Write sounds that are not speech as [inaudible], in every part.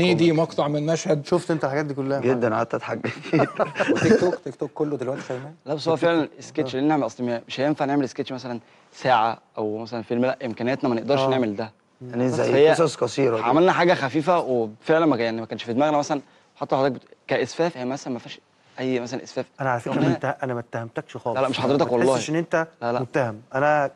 دي مقطع من مشهد شفت انت الحاجات دي كلها جدا قعدت اضحك [laughs] تيك توك تيك توك كله دلوقتي شايفين لا بس هو فعلا سكتش آه. لان احنا اصل مش هينفع نعمل سكتش مثلا ساعه او مثلا فيلم لا امكانياتنا ما نقدرش آه. نعمل ده يعني زي قصص قصيره عملنا حاجه خفيفه وفعلا ما يعني ما كانش في دماغنا مثلا حتى حضرتك كاسفاف هي يعني مثلا ما فيهاش اي مثلا اسفاف انا على فكره انت انا ما اتهمتكش خالص لا لا مش حضرتك والله مش ان انت لا لا. متهم انا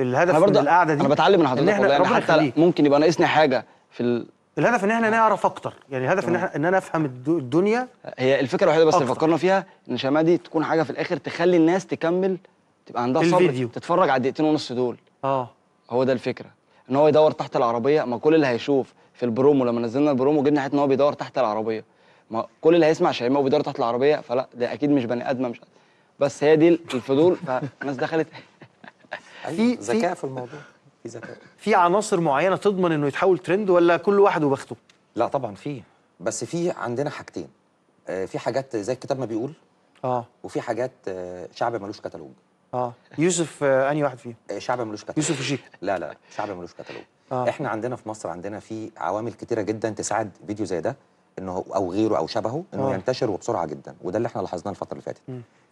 الهدف من القعده دي انا بتعلم من حضرتك والله يعني حتى ممكن يبقى ناقصني حاجه في الهدف ان احنا آه. نعرف اكتر يعني الهدف ان احنا ان انا افهم الدنيا هي الفكره الوحيده بس اللي فكرنا فيها ان الشماعه دي تكون حاجه في الاخر تخلي الناس تكمل تبقى عندها صبر تتفرج على الدقيقتين ونص دول اه هو ده الفكره ان هو يدور تحت العربيه ما كل اللي هيشوف في البرومو لما نزلنا البرومو جبنا حته ان هو بيدور تحت العربيه ما كل اللي هيسمع شيماء وبيدور تحت العربيه فلا ده اكيد مش بني ادمه مش بس هي دي الفضول فالناس دخلت [laughs] [laughs] في ذكاء في الموضوع اذا في عناصر معينه تضمن انه يتحول ترند ولا كل واحد وبخته لا طبعا في بس في عندنا حاجتين آه، في حاجات زي الكتاب ما بيقول اه وفي حاجات آه، شعب ملوش كتالوج اه يوسف آه انهي واحد فيهم آه، شعب ملوش كتالوج يوسف وشيك لا لا شعب ملوش كتالوج آه. احنا عندنا في مصر عندنا في عوامل كتيره جدا تساعد فيديو زي ده انه او غيره او شبهه انه آه. ينتشر وبسرعه جدا وده اللي احنا لاحظناه الفتره اللي فاتت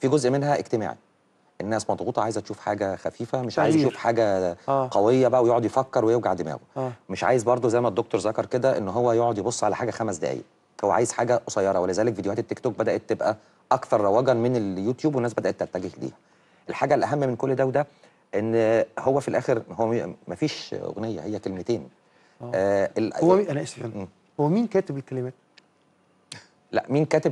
في جزء منها اجتماعي الناس مضغوطه عايزه تشوف حاجه خفيفه مش عايز يشوف حاجه آه. قويه بقى ويقعد يفكر ويوجع دماغه آه. مش عايز برضه زي ما الدكتور ذكر كده ان هو يقعد يبص على حاجه خمس دقائق هو عايز حاجه قصيره ولذلك فيديوهات التيك توك بدات تبقى اكثر رواجا من اليوتيوب والناس بدات تتجه ليها الحاجه الاهم من كل ده وده ان هو في الاخر هو مفيش اغنيه هي كلمتين آه. آه هو انا اسف هو مين كاتب الكلمات لا مين كاتب